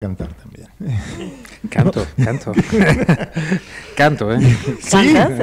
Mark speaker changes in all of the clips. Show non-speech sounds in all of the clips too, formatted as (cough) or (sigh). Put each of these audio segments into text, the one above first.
Speaker 1: cantar también.
Speaker 2: (laughs)
Speaker 1: Canto, canto. (laughs) canto, ¿eh?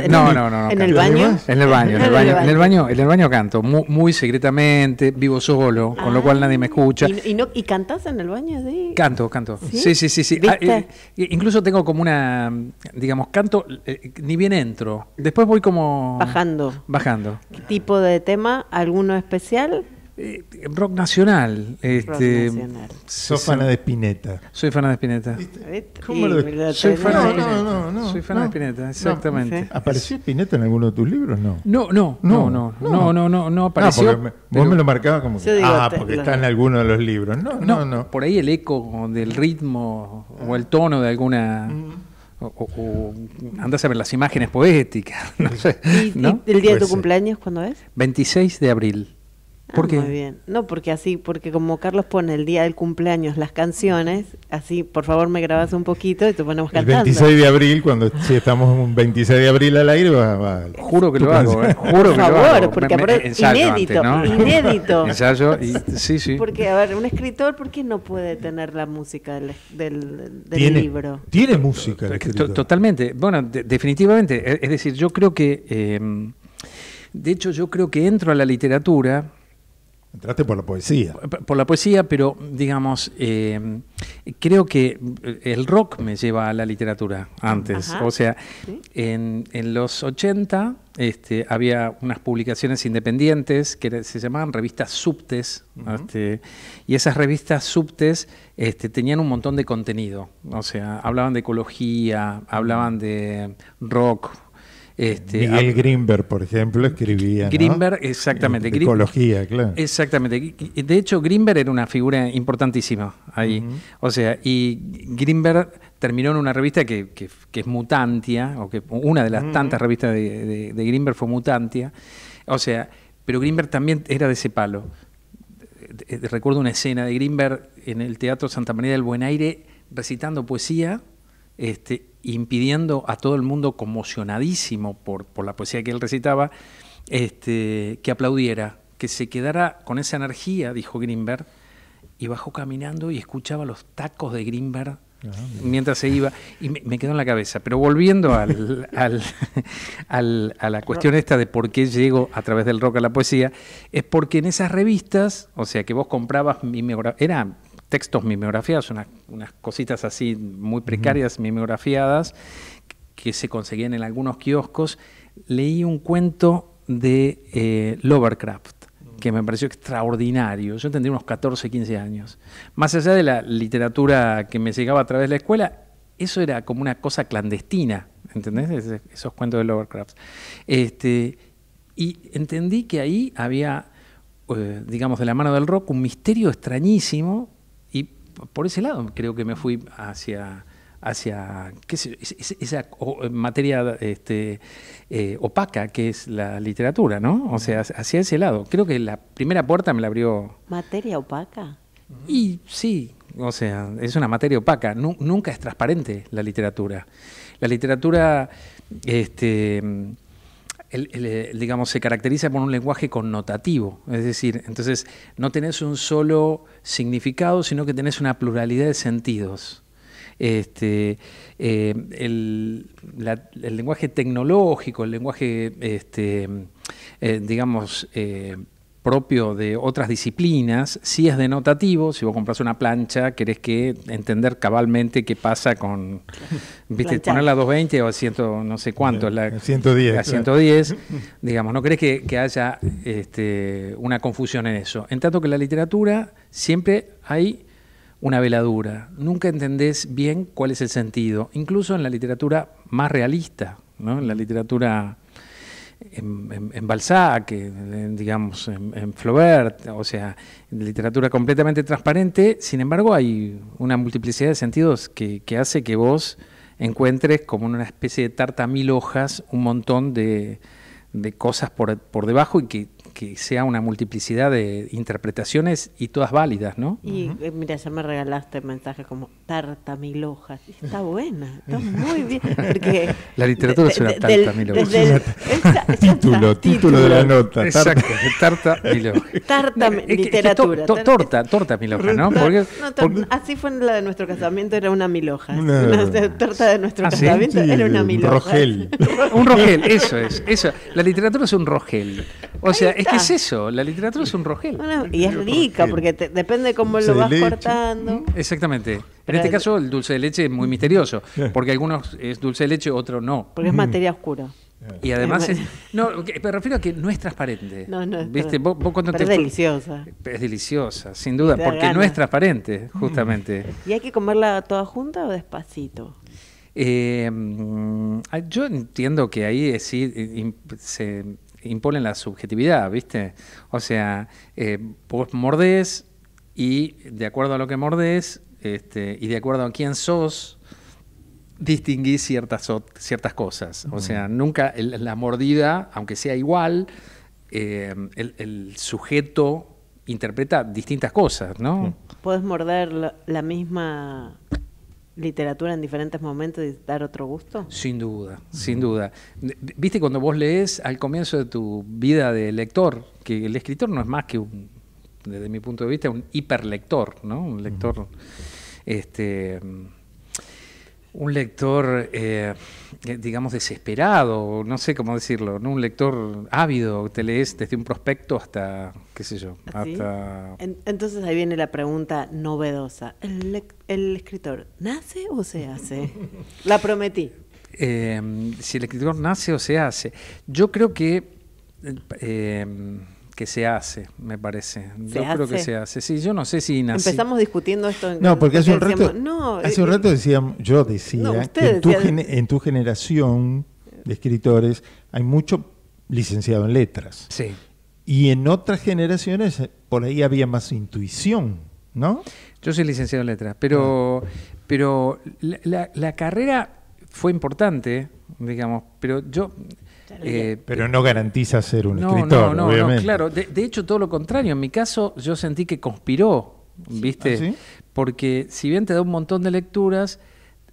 Speaker 1: No, no, no, ¿En el baño? En el baño, en el baño, en el baño, canto, muy, muy secretamente, vivo solo, ah, con lo cual nadie me escucha.
Speaker 3: ¿Y, no, y cantas en el baño? Sí?
Speaker 1: Canto, canto. Sí, sí, sí. sí. Ah, eh, incluso tengo como una, digamos, canto, eh, ni bien entro.
Speaker 3: Después voy como... Bajando. Bajando. ¿Qué tipo de tema? ¿Alguno especial?
Speaker 1: Eh, rock nacional. Este, rock Soy de Spinetta. Soy fan de Spinetta.
Speaker 3: Soy fana de Spinetta. exactamente. ¿Apareció
Speaker 2: Spinetta en alguno de tus libros? No. No, no, no, no, no, no,
Speaker 3: no, no apareció.
Speaker 1: vos me lo marcabas como
Speaker 2: que, ah, este, porque está en
Speaker 1: alguno de los libros. No, no, no. Por ahí el eco del ritmo o el tono de alguna... O, andas a ver las imágenes poéticas. (laughs) No sé, ¿Y, el día de tu cumpleaños cuándo es? 26 de abril.
Speaker 3: Ah, ¿Por Muy bien. No, porque así, porque como Carlos pone el día del cumpleaños las canciones, así, por favor, me grabas un poquito y te ponemos cantando. El 26
Speaker 2: de abril, cuando si estamos un 26 de abril al aire, va, Juro que lo hago, eh, Juro por que
Speaker 3: favor, lo porque inédito, inédito. (laughs) Porque, a ver, un escritor, ¿por qué no puede tener la música del, libro?
Speaker 1: Tiene música. El Totalmente. Bueno, definitivamente. E, es decir, yo creo que. Eh, de hecho, yo creo que entro a la literatura Entraste por la poesía. Por, la poesía, pero digamos, eh, creo que eh, el rock me lleva a la literatura antes. O sea, en, los 80 este, había unas publicaciones independientes que se llamaban revistas subtes. Este, y esas revistas subtes este, tenían un montón de contenido. O sea, hablaban de ecología, hablaban de rock, este, Miguel
Speaker 2: Grimberg, por ejemplo, escribía. Grimberg, exactamente. De claro.
Speaker 1: Exactamente. De hecho, Grimberg era una figura importantísima ahí. O sea, y Grimberg terminó en una revista que, es Mutantia, o que una de las tantas revistas de, Grimberg fue Mutantia. O sea, pero Grimberg también era de ese palo. Eh, recuerdo una escena de Grimberg en el Teatro Santa María del Buen Aire recitando poesía este, impidiendo a todo el mundo conmocionadísimo por, la poesía que él recitaba, este, que aplaudiera, que se quedara con esa energía, dijo Greenberg, y bajó caminando y escuchaba los tacos de Greenberg ah, mientras se iba. Y me, quedó en la cabeza. Pero volviendo (laughs) a la cuestión esta de por qué llego a través del rock a la poesía, es porque en esas revistas, o sea, que vos comprabas mi Era textos mimeografiados, unas, cositas así muy precarias, mimeografiadas, que se conseguían en algunos kioscos, leí un cuento de eh, Lovercraft mm. que me pareció extraordinario. Yo tendría unos 14, 15 años. Más allá de la literatura que me llegaba a través de la escuela, eso era como una cosa clandestina, ¿entendés? esos cuentos de Lovercraft. Este, y entendí que ahí había, eh, digamos, de la mano del rock, un misterio extrañísimo por ese lado creo que me fui hacia hacia esa materia este, eh, opaca que es la literatura, ¿no? O sea, hacia ese lado. Creo que la primera puerta me la abrió.
Speaker 3: ¿Materia opaca? Y sí,
Speaker 1: o sea, es una materia opaca. nunca es transparente la literatura. La literatura, este, eh, digamos, se caracteriza por un lenguaje connotativo, es decir, entonces no tenés un solo significado, sino que tenés una pluralidad de sentidos. Este, eh, el, lenguaje tecnológico, el lenguaje, este, eh, digamos, propio de otras disciplinas, si es denotativo, si vos compras una plancha, querés que entender cabalmente qué pasa con, viste, ponerla a 220 o a ciento, no sé cuánto, la, a 110. digamos, no querés que, haya este, una confusión en eso. En tanto que la literatura siempre hay una veladura, nunca entendés bien cuál es el sentido, incluso en la literatura más realista, ¿no? en la literatura en, Balzac, en, digamos, en, Flaubert, o sea, literatura completamente transparente, sin embargo hay una multiplicidad de sentidos que, que hace que vos encuentres como una especie de tarta a mil hojas un montón de, de cosas por, por debajo y que que sea una multiplicidad de interpretaciones y todas válidas, ¿no?
Speaker 3: Y eh, mira, ya me regalaste mensaje como tarta mil hojas. Está buena, está muy bien. (laughs) la literatura es una tarta mil hojas. título, título, de la nota. Exacto, tarta mil
Speaker 2: hojas. (laughs) Tarta,
Speaker 3: literatura. torta, torta mil hojas, ¿no? Porque, Así fue la de nuestro casamiento, era una mil hojas. torta de nuestro ah, casamiento era una mil hojas. Rogel. (laughs) un rogel, eso
Speaker 1: es. Eso. La literatura es un rogel. O sea, ¿Qué es eso, la literatura es un
Speaker 3: rogel. y es rica, porque depende cómo lo vas cortando.
Speaker 1: Exactamente. en este caso, el dulce de leche es muy misterioso, (laughs) eh. porque algunos es dulce de leche, otros no. Porque es mm. materia oscura. Y además, es, no, me refiero a que no es transparente. No, no es ¿Viste? es deliciosa. Es deliciosa, sin duda, porque no es transparente, mm. justamente.
Speaker 3: ¿Y hay que comerla toda junta o despacito?
Speaker 1: Eh, mm, ah, yo entiendo que ahí sí eh, se, imponen la subjetividad, ¿viste? O sea, eh, vos mordés y de acuerdo a lo que mordés este, y de acuerdo a quién sos, distinguís ciertas, ciertas cosas. O sea, nunca la mordida, aunque sea igual, eh, el, sujeto interpreta distintas cosas, ¿no?
Speaker 3: Puedes morder la misma literatura en diferentes momentos y dar otro gusto?
Speaker 1: Sin duda, sin duda. Viste, cuando vos lees al comienzo de tu vida de lector, que el escritor no es más que un, desde mi punto de vista, un hiperlector, ¿no? Un lector, este, un lector eh, eh, digamos, desesperado, no sé cómo decirlo, ¿no? un lector ávido, te lees desde un prospecto hasta, qué sé yo, ¿Ah, hasta...
Speaker 3: entonces ahí viene la pregunta novedosa. ¿El, escritor nace o se hace? (laughs) la prometí.
Speaker 1: Eh, si el escritor nace o se hace. Yo creo que... Eh, que se hace, me parece. yo creo que se hace. Sí, yo no sé si nací. Empezamos
Speaker 3: discutiendo esto. En no, porque hace un rato, hace eh, un eh, rato
Speaker 2: decíamos, yo decía que en tu, generación de escritores hay mucho licenciado en letras. Sí. Y en otras generaciones eh, por ahí había más intuición,
Speaker 1: ¿no? Yo soy licenciado en letras, pero, ah. pero la carrera fue importante, digamos, pero yo eh, pero no
Speaker 2: garantiza ser un escritor, no, no, No,
Speaker 1: claro, de, hecho todo lo contrario. En mi caso yo sentí que conspiró, ¿viste? ¿Ah, Porque si bien te da un montón de lecturas,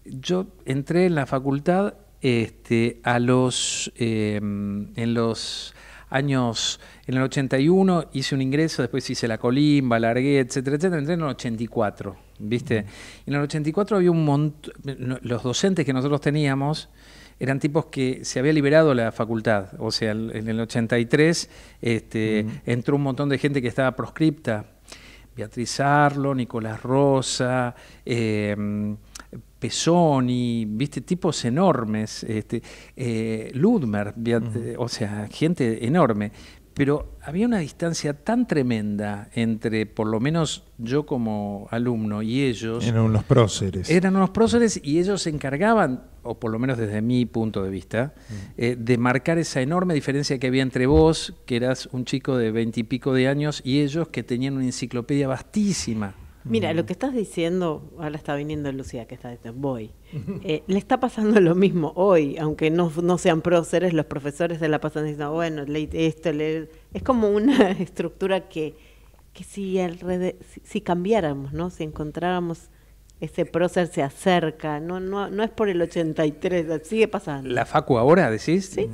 Speaker 1: yo entré en la facultad este, a los, em, en los años, en el 81 hice un ingreso, después hice la colimba, largué, etcétera, etcétera, entré en el 84, ¿viste? En el 84 había un montón, los docentes que nosotros teníamos, eran tipos que se había liberado la facultad, o sea, en el 83 este, entró un montón de gente que estaba proscripta, Beatriz Arlo, Nicolás Rosa, eh, em, Pesoni, viste, tipos enormes, este, eh, Ludmer, eh, o sea, gente enorme pero había una distancia tan tremenda entre, por lo menos yo como alumno y ellos. Eran unos
Speaker 2: próceres. Eran
Speaker 1: unos próceres y ellos se encargaban, o por lo menos desde mi punto de vista, mm. eh, de marcar esa enorme diferencia que había entre vos, que eras un chico de veintipico de años, y ellos que tenían una enciclopedia vastísima
Speaker 3: Mira, lo que estás diciendo, ahora está viniendo Lucía, que está diciendo, este, voy. Eh, le está pasando lo mismo hoy, aunque no, no sean próceres, los profesores de la pasan diciendo, bueno, leí esto, es como una (laughs) estructura que, que si, si, cambiáramos, ¿no? si encontráramos ese prócer se acerca, no, no, no es por el 83, sigue pasando. ¿La
Speaker 1: Facu ahora decís? Sí.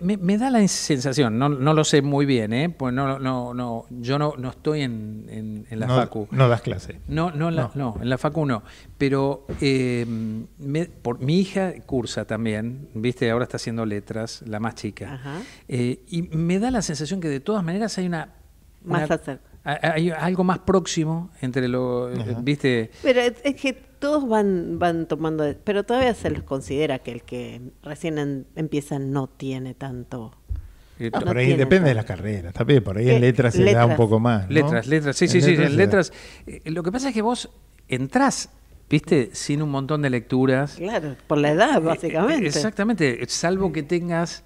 Speaker 1: Me, da la sensación, no, no, lo sé muy bien, ¿eh? Pues no, no, no, yo no, no estoy en, la facu. No das clase. No, no, la, no. en la facu no. Pero eh, por, mi hija cursa también, viste, ahora está haciendo letras, la más chica. Eh, y me da la sensación que de todas maneras hay una... más hay algo más próximo entre lo, viste.
Speaker 3: Pero es que todos van, van tomando, pero todavía se les considera que el que recién empieza no tiene tanto. por
Speaker 2: ahí depende de las carreras, también por ahí en eh, letras, se da un poco más. Letras, letras, sí, sí, sí, en letras.
Speaker 1: Eh, lo que pasa es que vos entrás, viste, sin un montón de lecturas. Claro, por la edad, eh, básicamente. Exactamente, salvo que tengas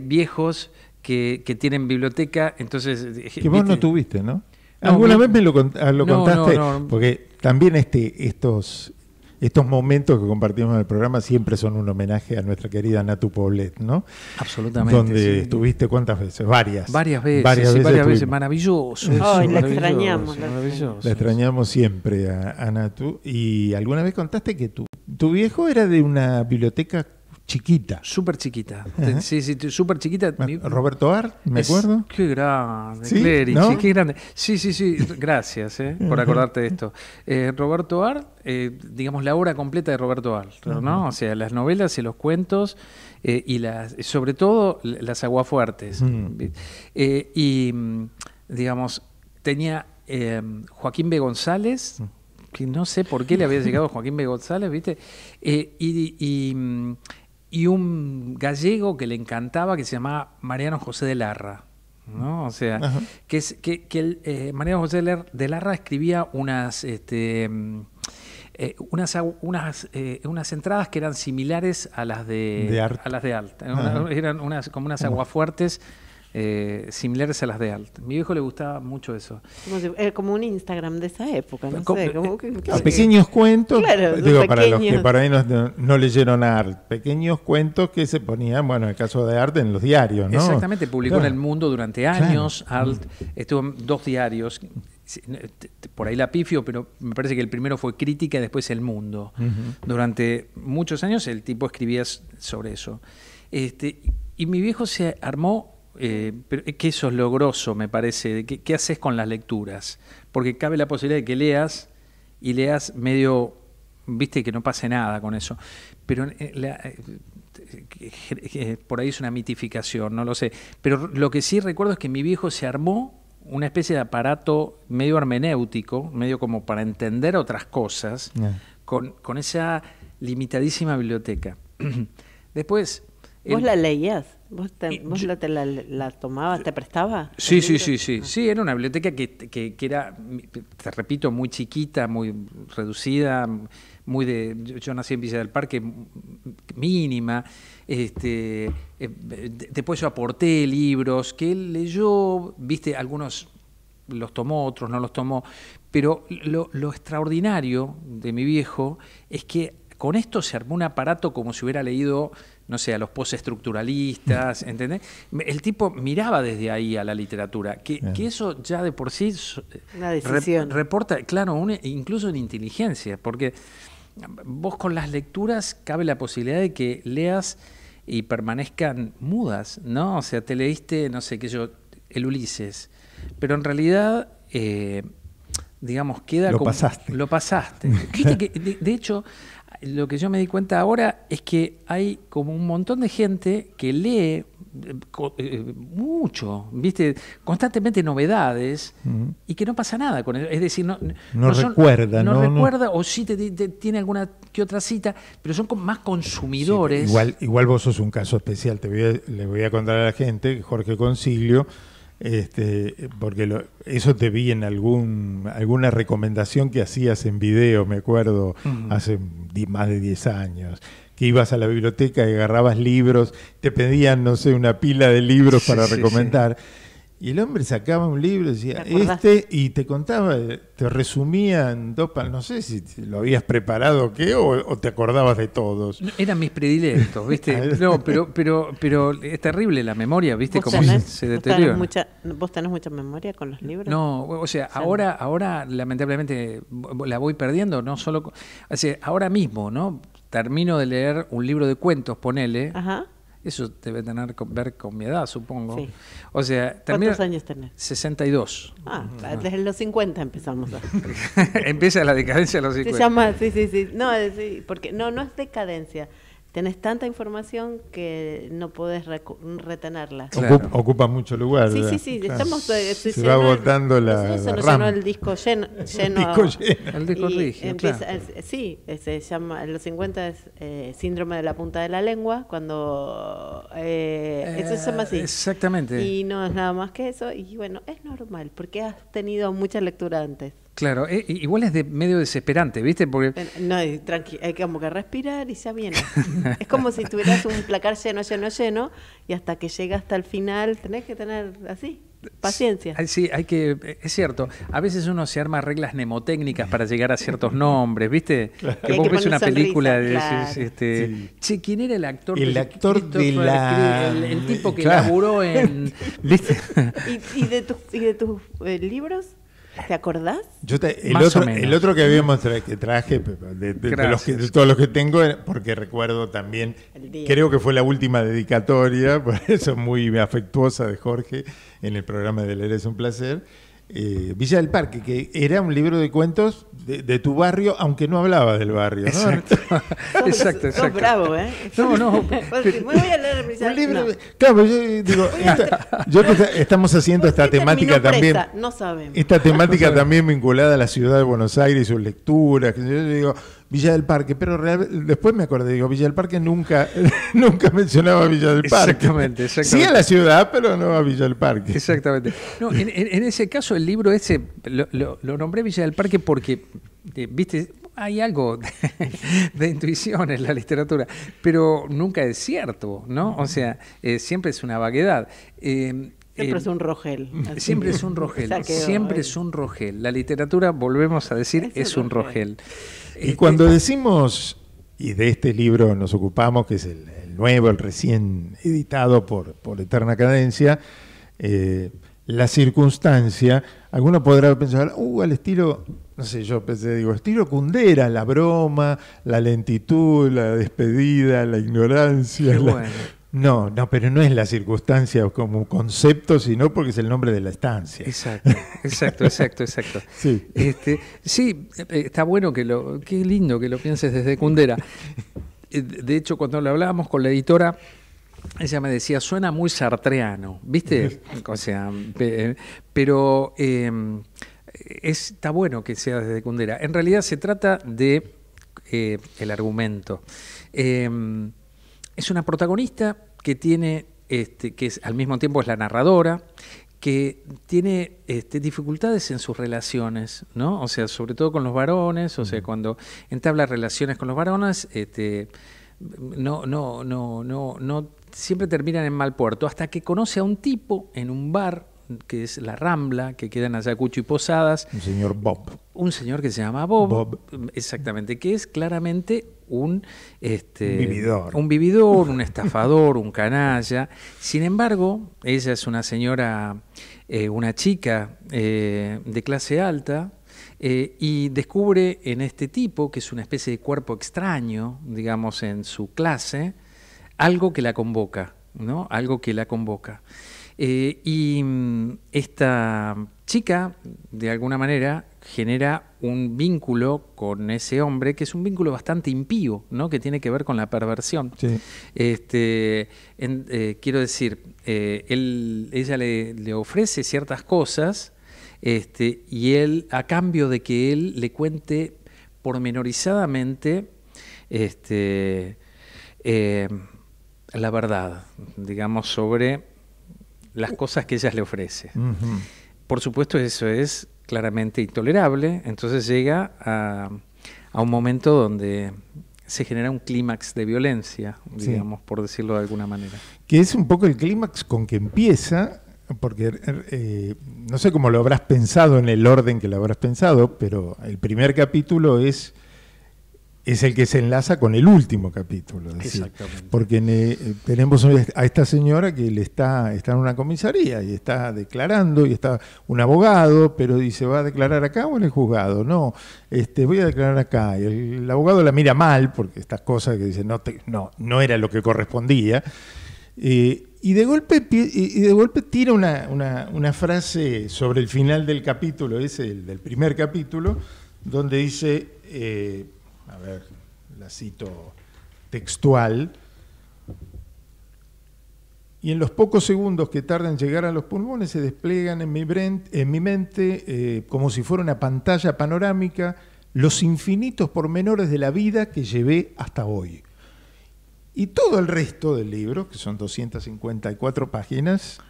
Speaker 1: viejos que, que, tienen biblioteca, entonces... Que vos no
Speaker 2: tuviste, ¿no? Alguna vez me lo, contaste? Ah, no, contaste, no. También este, estos, estos momentos que compartimos en el programa siempre son un homenaje a nuestra querida Natu Poblet, ¿no? Absolutamente. Donde estuviste cuántas veces, varias. Varias veces, varias veces,
Speaker 1: maravilloso. Ay, la extrañamos. La
Speaker 2: extrañamos siempre a, Natu. Y alguna vez contaste que tu, tu viejo era de una biblioteca chiquita. Súper chiquita. Sí,
Speaker 1: sí, súper chiquita. Roberto Art, me acuerdo. Qué grande, ¿Sí? qué grande. Sí, sí, sí, gracias eh, (laughs) por acordarte de esto. Eh, Roberto Art, eh, digamos la obra completa de Roberto Art, ¿no? O sea, las novelas y los cuentos y las, sobre todo las aguafuertes. y, digamos, tenía Joaquín B. González. Que no sé por qué le había llegado Joaquín B. González, ¿viste? y y un gallego que le encantaba que se llamaba Mariano José de Larra.
Speaker 3: ¿no? O sea,
Speaker 1: que, que, el, eh, Mariano José de Larra escribía unas, este, mm, eh, unas, unas, eh, unas, entradas que eran similares a las de, Alta. las de alta, eran unas, como unas aguafuertes. Eh, similares a las de Alt. mi viejo le gustaba mucho eso.
Speaker 3: Como, eh, como un Instagram de esa época, no sé. Eh, pequeños cuentos, digo, para los que para
Speaker 2: ahí no, leyeron Alt pequeños cuentos que se ponían, bueno, en el caso de Alt en los diarios, ¿no? Exactamente, publicó
Speaker 1: en El Mundo durante años, Alt estuvo en dos diarios, por ahí la pifio, pero me parece que el primero fue Crítica y después El Mundo. Durante muchos años el tipo escribía sobre eso. Este, y mi viejo se armó eh, pero pero que eso es lo me parece. ¿Qué, ¿Qué haces con las lecturas? Porque cabe la posibilidad de que leas y leas medio, viste, que no pase nada con eso. Pero eh, eh, por ahí es una mitificación, no lo sé. Pero lo que sí recuerdo es que mi viejo se armó una especie de aparato medio hermenéutico, medio como para entender otras cosas, con, con esa limitadísima biblioteca.
Speaker 3: (clears throat) Después, ¿Vos la leías? ¿Vos, te, vos la, te tomabas, te prestabas? Sí, sí,
Speaker 1: sí, sí. Sí, era una biblioteca que, era, te repito, muy chiquita, muy reducida, muy de. Yo nací en Villa del Parque, mínima. Este, eh, después yo aporté libros que él leyó, viste, algunos los tomó, otros no los tomó. Pero lo, lo extraordinario de mi viejo es que con esto se armó un aparato como si hubiera leído no sé, a los postestructuralistas, mm. ¿entendés? El tipo miraba desde ahí a la literatura, que, eso ya de por sí
Speaker 3: eh,
Speaker 1: reporta, claro, incluso en inteligencia, porque vos con las lecturas cabe la posibilidad de que leas y permanezcan mudas, ¿no? O sea, te leíste, no sé, qué yo, el Ulises, pero en realidad... Eh, digamos, queda lo Pasaste. Lo pasaste. de hecho, lo que yo me di cuenta ahora es que hay como un montón de gente que lee eh, eh, mucho, viste, constantemente novedades y que no pasa nada con eso. Es decir, no, recuerda, no, recuerda o sí te, tiene alguna que otra cita, pero son más consumidores. igual,
Speaker 2: igual vos sos un caso especial. Te voy a, voy a contar a la gente, Jorge Concilio este, porque eso te vi en algún, alguna recomendación que hacías en video, me acuerdo, hace más de 10 años, que ibas a la biblioteca y agarrabas libros, te pedían, no sé, una pila de libros para recomendar. Y el hombre sacaba un libro y decía, este, y te contaba, te resumía en dos no sé si lo habías preparado
Speaker 1: o qué, o, te acordabas de todos. Eran mis predilectos, ¿viste? (laughs) no, pero, pero, pero es terrible la memoria, ¿viste? Como se deteriora.
Speaker 3: Vos tenés, mucha, memoria con los libros? No, o sea, ahora,
Speaker 1: ahora lamentablemente la voy perdiendo, no solo. ahora mismo, ¿no? Termino de leer un libro de cuentos, ponele. Ajá eso debe tener que ver con mi edad, supongo. Sí. O sea, ¿Cuántos años tenés? 62.
Speaker 3: Ah, pues, desde los 50 empezamos.
Speaker 1: (laughs) Empieza la decadencia de los 50. Se llama,
Speaker 3: sí, sí, sí. No, eh, porque no, no es decadencia tenés tanta información que no podés retenerla. Ocupa, mucho lugar. Sí, sí, sí. Estamos, se, botando la. Se llenó el disco (laughs) lleno. el disco rígido. Sí, se llama. Los 50 es eh, síndrome de la punta de la lengua, cuando. Eh, eso se llama así. Eh, exactamente. Y no es nada más que eso. Y bueno, es normal, porque has tenido mucha lectura antes.
Speaker 1: Claro, eh, igual es medio desesperante, ¿viste? Porque...
Speaker 3: No, tranqui, hay como que respirar y ya viene. (laughs) es como si tuvieras un placar lleno, lleno, lleno, y hasta que llega hasta el final tenés que tener así. Paciencia.
Speaker 1: Sí, hay que, eh, es cierto. A veces uno se arma reglas mnemotécnicas para llegar a ciertos nombres, ¿viste? (laughs) Que vos ves una película de este,
Speaker 3: che, ¿quién era el actor? El actor de el, tipo que laburó en... (laughs) ¿Viste? ¿Y, de tus, eh, libros? ¿Te acordás? el, otro, que habíamos traje,
Speaker 2: de, todos los que tengo, porque recuerdo también, creo que fue la última dedicatoria, (laughs) por eso muy afectuosa de Jorge en el programa de Leer es un Placer eh, Villa del Parque, que era un libro de cuentos de, tu barrio, aunque no hablaba del barrio. ¿no? Exacto.
Speaker 3: (laughs) exacto, bravo, ¿eh? No, no. (laughs) voy libro,
Speaker 2: Claro, yo digo, yo estamos haciendo esta temática también. No sabemos. Esta temática (laughs) también vinculada a la ciudad de Buenos Aires y sus lecturas. yo digo, Villa del Parque, pero después me acordé, digo, Villa del Parque nunca, (laughs) nunca mencionaba Villa del Parque. Exactamente, Sí a la
Speaker 1: ciudad, pero no a Villa del Parque. Exactamente. No, en, ese caso, el libro ese, lo, lo, nombré Villa del Parque porque, eh, viste, hay algo (laughs) de, intuición en la literatura, pero nunca es cierto, ¿no? O sea, eh, siempre es una vaguedad. Eh, siempre es un rogel. Siempre es un rogel. (laughs) siempre es un rogel. La literatura, volvemos a decir, es, un rogel. Y este, cuando
Speaker 2: decimos, y de este libro nos ocupamos, que es el, nuevo, el recién editado por, por Eterna Cadencia, eh, la circunstancia, alguno podrá pensar, uh, al estilo, no sé, yo pensé, digo, estilo cundera, la broma, la lentitud, la despedida, la ignorancia. No, no, pero no es la circunstancia como concepto, sino porque es el nombre de la estancia. Exacto,
Speaker 1: exacto, exacto, (laughs) Sí, este, eh, está bueno que lo, qué lindo que lo pienses desde Cundera. Eh, de hecho, cuando lo hablábamos con la editora, ella me decía, suena muy sartreano, ¿viste? O sea, eh, pero em, está bueno que sea desde Cundera. En realidad se trata de el argumento. Em, es una protagonista que tiene, este, que al mismo tiempo es la narradora, que tiene este, dificultades en sus relaciones, ¿no? O sea, sobre todo con los varones, o sea, cuando entabla relaciones con los varones, este, no, no, no, no, no, siempre terminan en mal puerto, hasta que conoce a un tipo en un bar que es La Rambla, que quedan allá Cucho y Posadas. Un señor Bob. Un señor que se llama Bob. Exactamente, que es claramente este, un... vividor. Un vividor, un estafador, un canalla. Sin embargo, ella es una señora, eh, una chica eh, de clase alta, eh, y descubre en este tipo, que es una especie de cuerpo extraño, digamos, en su clase, algo que la convoca, ¿no? Algo que la convoca. Eh, y mm, esta chica, de alguna manera, genera un vínculo con ese hombre que es un vínculo bastante impío, ¿no? Que tiene que ver con la perversión. Este, eh, quiero decir, eh, ella le, ofrece ciertas cosas, este, y él, a cambio de que él le cuente pormenorizadamente, este, la verdad, digamos, sobre las uh. cosas que ella le ofrece. Por supuesto eso es claramente intolerable, entonces llega a, un momento donde se genera un clímax de violencia, digamos, por decirlo de alguna manera.
Speaker 2: Que es un poco el clímax con que empieza, porque eh, no sé cómo lo habrás pensado en el orden que lo habrás pensado, pero el primer capítulo es es el que se enlaza con el último capítulo. Porque eh, tenemos a esta señora que le está, está en una comisaría y está declarando, y está un abogado, pero dice, ¿va a declarar acá o en el juzgado? No, este, voy a declarar acá. Y el, abogado la mira mal, porque estas cosas que dice, no, no, era lo que correspondía. Eh, y de golpe, y de golpe tira una, frase sobre el final del capítulo, ese, el del primer capítulo, donde dice... Eh, a ver, la cito textual, y en los pocos segundos que tardan en llegar a los pulmones se despliegan en mi, en mi mente, eh, como si fuera una pantalla panorámica, los infinitos pormenores de la vida que llevé hasta hoy. Y todo el resto del libro, que son 254 páginas,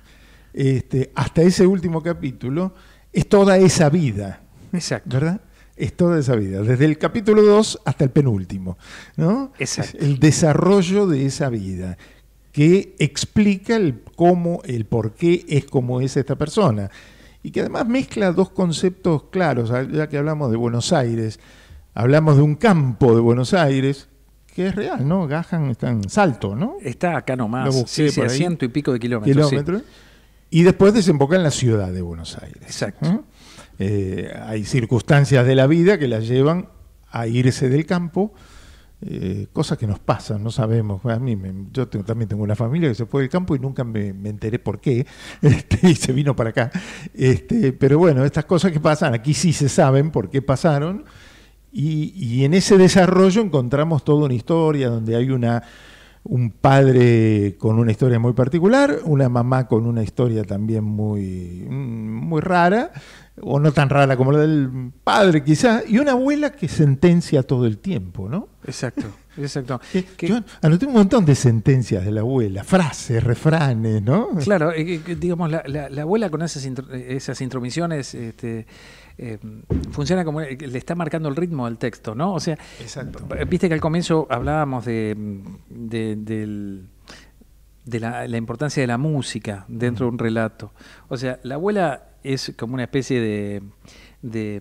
Speaker 2: este, hasta ese último capítulo, es toda esa vida. Exacto. ¿Verdad? es toda esa vida, desde el capítulo 2 hasta el penúltimo, ¿no? Exacto. El desarrollo de esa vida que explica el cómo, el por qué es como es esta persona. Y que además mezcla dos conceptos claros, ah, ya que hablamos de Buenos Aires, hablamos de un campo de Buenos Aires, que es real, ¿no? Gajan está en salto, ¿no?
Speaker 1: Está acá nomás, sí, a ciento y pico de kilómetros.
Speaker 2: Y después desemboca en la ciudad de Buenos Aires. Exacto. ¿Mm? Eh, hay circunstancias de la vida que las llevan a irse del campo, eh, cosas que nos pasan, no sabemos. yo también tengo una familia que se fue del campo y nunca me, enteré por qué, (laughs) este, y se vino para acá. Este, pero bueno, estas cosas que pasan, aquí sí se saben por qué pasaron, y en ese desarrollo encontramos toda una historia donde hay una un padre con una historia muy particular, una mamá con una historia también muy, muy rara, o no tan rara como la del padre quizás, y una abuela que sentencia todo el tiempo, ¿no?
Speaker 1: Exacto, exacto. (laughs) yo
Speaker 2: anoté un montón de sentencias de la abuela, frases, refranes, ¿no?
Speaker 1: Claro, eh, eh, digamos, la, abuela con esas, esas intromisiones... Este, eh, funciona como le está marcando el ritmo al texto, ¿no? O sea, eh, viste que al comienzo hablábamos de, la, importancia de la música dentro de un relato. O sea, la abuela es como una especie de,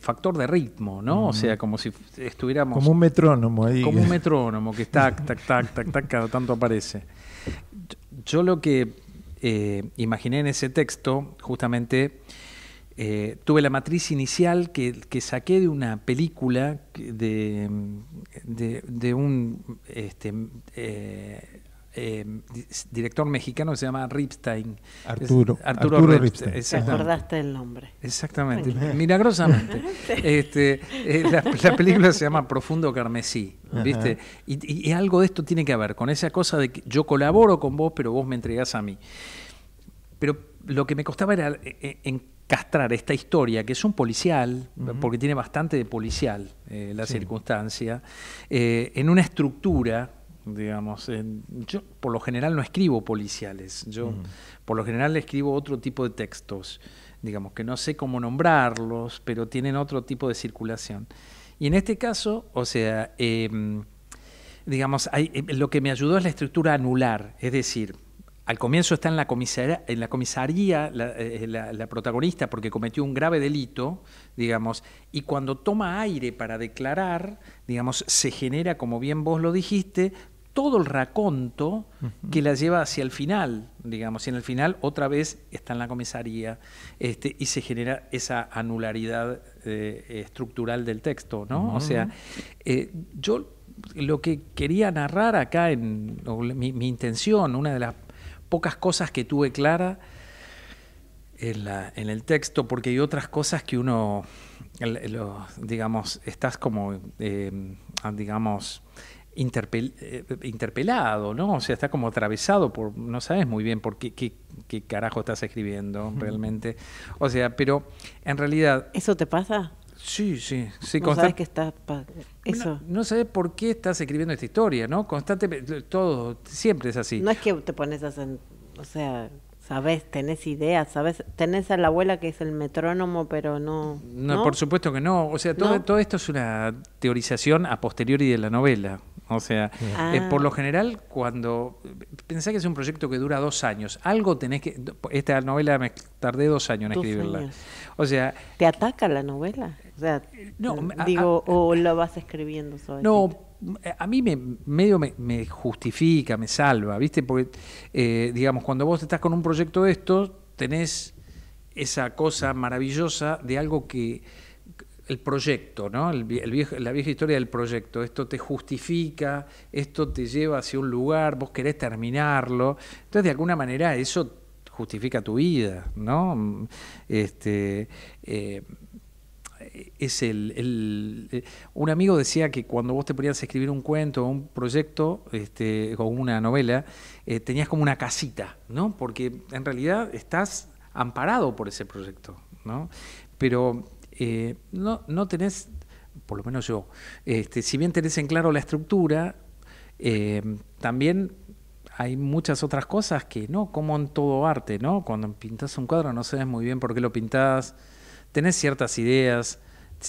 Speaker 1: factor de ritmo, ¿no? O sea, como si estuviéramos... Como un metrónomo ahí. Como un metrónomo que tac, tac, tac, tac, cada tanto aparece. Yo, lo que eh, imaginé en ese texto, justamente, eh, tuve la matriz inicial que, saqué de una película de, un este, eh, eh, director mexicano que se llama Ripstein. Arturo. Arturo, Ripstein. Te acordaste del nombre. Exactamente, milagrosamente. (laughs) Este, la, película se llama Profundo Carmesí. ¿viste? Y, algo de esto tiene que ver con esa cosa de que yo colaboro con vos, pero vos me entregás a mí. Pero lo que me costaba era en castrar esta historia, que es un policial, porque tiene bastante de policial eh, la circunstancia, eh, en una estructura, digamos, yo por lo general no escribo policiales, yo por lo general escribo otro tipo de textos, digamos, que no sé cómo nombrarlos, pero tienen otro tipo de circulación. Y en este caso, o sea, em, digamos, eh, lo que me ayudó es la estructura anular, es decir, al comienzo está en la comisaría, en la, comisaría eh, la, protagonista porque cometió un grave delito, digamos, y cuando toma aire para declarar, digamos, se genera, como bien vos lo dijiste, todo el raconto que la lleva hacia el final, digamos, y en el final otra vez está en la comisaría este, y se genera esa anularidad eh, estructural del texto, ¿no? O sea, eh, yo lo que quería narrar acá, en, mi intención, una de las pocas cosas que tuve clara en, la, en el texto, porque hay otras cosas que uno, digamos, estás como, eh, digamos, eh, interpelado, ¿no? O sea, está como atravesado por, no sabes muy bien por qué, qué, qué carajo estás escribiendo realmente. O sea, pero en realidad... ¿Eso te pasa? Sí, sí, sí. No sabes que Eso. No, sabes por qué estás escribiendo esta historia, ¿no? constante todo, siempre es así. No
Speaker 3: es que te pones a... O sea, sabes, tenés ideas, sabes, tenés a la abuela que es el metrónomo, pero no... No, ¿no? por
Speaker 1: supuesto que no. O sea, todo, todo esto es una teorización a posteriori de la novela. O sea, eh, por lo ah. general, cuando pensá que es un proyecto que dura dos años, algo tenés que. Esta novela me tardé dos años en escribirla. O sea.
Speaker 3: ¿Te ataca la novela? O sea, eh, digo, o la vas escribiendo sobre. No,
Speaker 1: a mí medio me, justifica, me salva, ¿viste? Porque, eh, digamos, cuando vos estás con un proyecto de estos, tenés esa cosa maravillosa de algo que el proyecto, ¿no? la vieja historia del proyecto. Esto te justifica, esto te lleva hacia un lugar, vos querés terminarlo. Entonces, de alguna manera, eso justifica tu vida, ¿no? Este, eh, es el, eh, un amigo decía que cuando vos te ponías a escribir un cuento o un proyecto este, o una novela, eh, tenías como una casita, ¿no? Porque en realidad estás amparado por ese proyecto, ¿no? Pero eh, no, no tenés, por lo menos yo, este, si bien tenés en claro la estructura, eh, también hay muchas otras cosas que no, como en todo arte, ¿no? Cuando pintas un cuadro no sabes muy bien por qué lo pintas tenés ciertas ideas,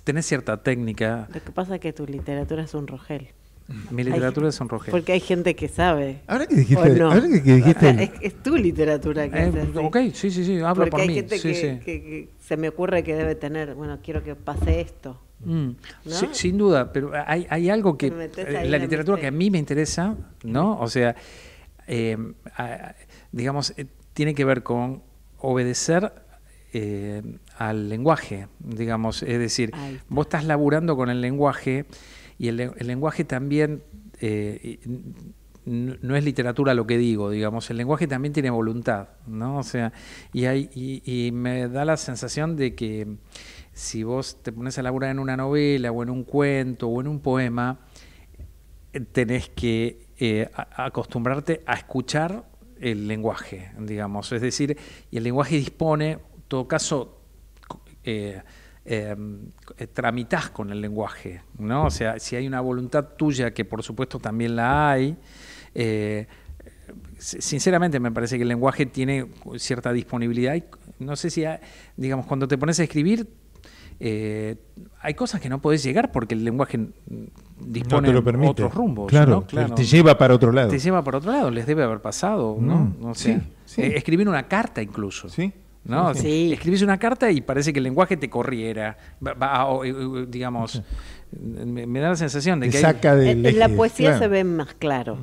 Speaker 1: tenés cierta técnica.
Speaker 3: Lo que pasa es que tu literatura es un rogel. Mi literatura es sonrojera. Porque hay gente que sabe. Ahora que dijiste. ¿Ahora que, dijiste (laughs) es, tu literatura que eh, Ok, sí, sí, sí, habla por mí. se me ocurre que debe tener, bueno, quiero que pase esto. Mm.
Speaker 1: sin duda, pero hay, algo que. Eh, la literatura que a mí me interesa, ¿no? O sea, em, digamos, eh, tiene que ver con obedecer al lenguaje, digamos. Es decir, vos estás laburando con el lenguaje y el, lenguaje también, eh, no es literatura lo que digo, digamos, el lenguaje también tiene voluntad, ¿no? O sea, y, hay, me da la sensación de que si vos te pones a laburar en una novela o en un cuento o en un poema, tenés que eh, acostumbrarte a escuchar el lenguaje, digamos. Es decir, y el lenguaje dispone, en todo caso, eh, Em, eh, tramitas con el lenguaje, ¿no? O sea, si hay una voluntad tuya, que por supuesto también la hay, eh, sinceramente me parece que el lenguaje tiene cierta disponibilidad. Y no sé si, digamos, cuando te pones a escribir, eh, hay cosas que no podés llegar porque el lenguaje dispone de otros rumbos. Claro, te lleva para otro lado. Te lleva para otro lado, les debe haber pasado, ¿no? Mm, eh, escribir una carta incluso. Sí. ¿no? Sí. Escribís una carta y parece que el lenguaje te corriera, ah, eh, eh, digamos, me, da la sensación de que... en, la poesía se ve
Speaker 3: más claro,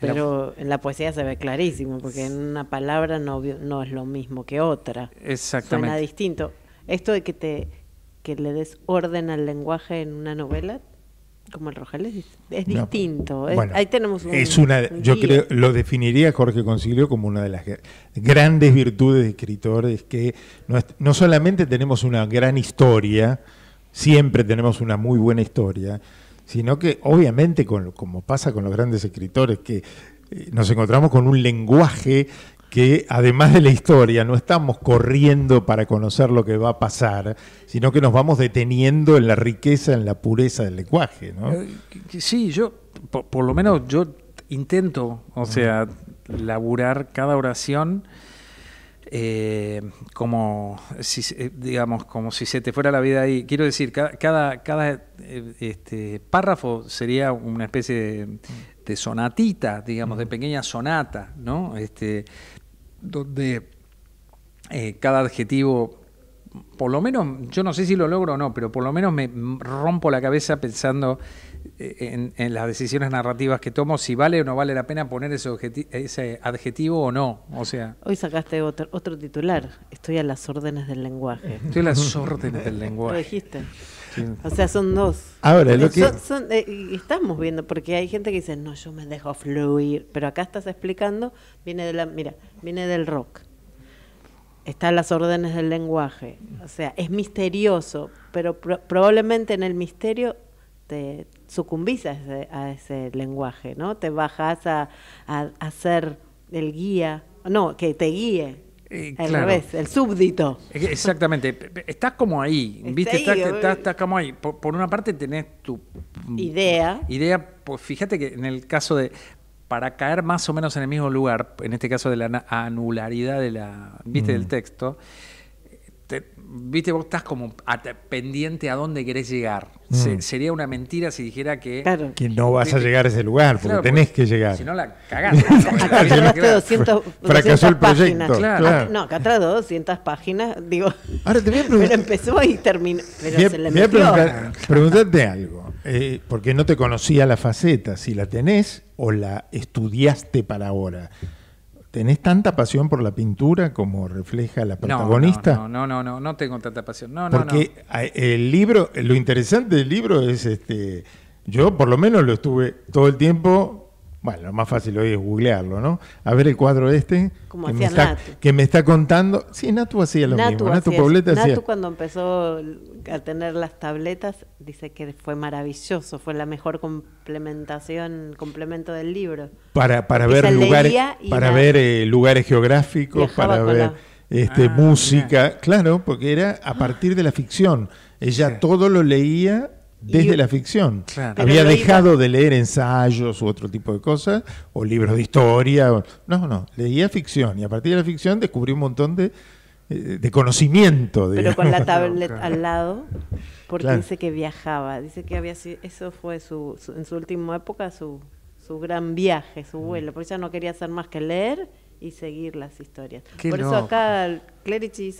Speaker 3: pero en la poesía se ve clarísimo, porque en una palabra no, no es lo mismo que otra. Exactamente. Suena distinto. Esto de que, te, que le des orden al lenguaje en una novela como el rojales es, distinto. ahí tenemos un, es una, yo creo, lo
Speaker 2: definiría Jorge Concilio como una de las grandes virtudes de es que no, solamente tenemos una gran historia, siempre tenemos una muy buena historia, sino que obviamente como pasa con los grandes escritores que eh, nos encontramos con un lenguaje que además de la historia no estamos corriendo para conocer lo que va a pasar, sino que nos vamos deteniendo en la riqueza, en la pureza del lenguaje. Eh,
Speaker 1: sí, yo, por, lo menos yo intento, o sea, laburar cada oración. Eh, como si eh, digamos como si se te fuera la vida ahí quiero decir cada cada, este, párrafo sería una especie de, sonatita digamos de pequeña sonata no este donde eh, cada adjetivo, por lo menos, yo no sé si lo logro o no, pero por lo menos me rompo la cabeza pensando eh, en, las decisiones narrativas que tomo, si vale o no vale la pena poner ese, ese adjetivo o no. O sea.
Speaker 3: Hoy sacaste otro, otro titular. Estoy a las órdenes del lenguaje. Estoy a las órdenes del lenguaje. Lo dijiste. O sea, son dos. Ahora, lo que... Eh, estamos viendo, porque hay gente que dice, no, yo me dejo fluir, pero acá estás explicando, viene de la, mira, viene del rock, están las órdenes del lenguaje, o sea, es misterioso, pero probablemente en el misterio te sucumbís a ese, lenguaje, ¿no? Te bajas a, hacer el guía, no, que te guíe, eh, Al revés, el súbdito.
Speaker 1: Exactamente, estás como ahí, ¿viste? estás, como ahí. Por, una parte tenés tu mm,
Speaker 3: idea.
Speaker 1: Idea, pues fíjate que en el caso de, para caer más o menos en el mismo lugar, en este caso de la anularidad de la, ¿viste? Mm. del texto, te, viste, vos estás como pendiente a dónde querés llegar. Mm. sería una mentira si dijera que...
Speaker 3: Que no vas a llegar a ese lugar, porque tenés que llegar. Si no, la cagás. (laughs) Fracasó el proyecto. no, acá atrás 200 páginas, digo... Ahora te voy a preguntar... Pero empezó y terminó, pero se le metió.
Speaker 2: algo, eh, porque no te conocía la faceta, si la tenés o la estudiaste para ahora. ¿Tenés tanta pasión por la pintura como refleja la protagonista?
Speaker 1: No, no, no, no, tengo tanta pasión. No, Porque
Speaker 2: el libro, lo interesante del libro es este, yo por lo menos lo estuve todo el tiempo bueno, lo más fácil hoy es googlearlo, ¿no? A ver el cuadro este. que, me está, contando. Sí, Natu hacía lo mismo. Natu Pobleta
Speaker 3: cuando empezó a tener las tabletas, dice que fue maravilloso, fue la mejor complementación, complemento del libro. Para, para ver lugares, para ver eh,
Speaker 2: lugares geográficos, para ver este, ah, música. Claro, porque era a partir de la ficción. Ella todo lo leía desde la ficción. Había dejado de leer ensayos u otro tipo de cosas, o libros de historia. No, no, leía ficción y a partir de la ficción descubrí un montón de, eh, de conocimiento. Pero con la (laughs) tablet al
Speaker 3: lado, porque dice que viajaba, dice que había eso fue su, en su última época su, su gran viaje, su mm. vuelo, porque ella no quería hacer más que leer y seguir las historias. Por eso acá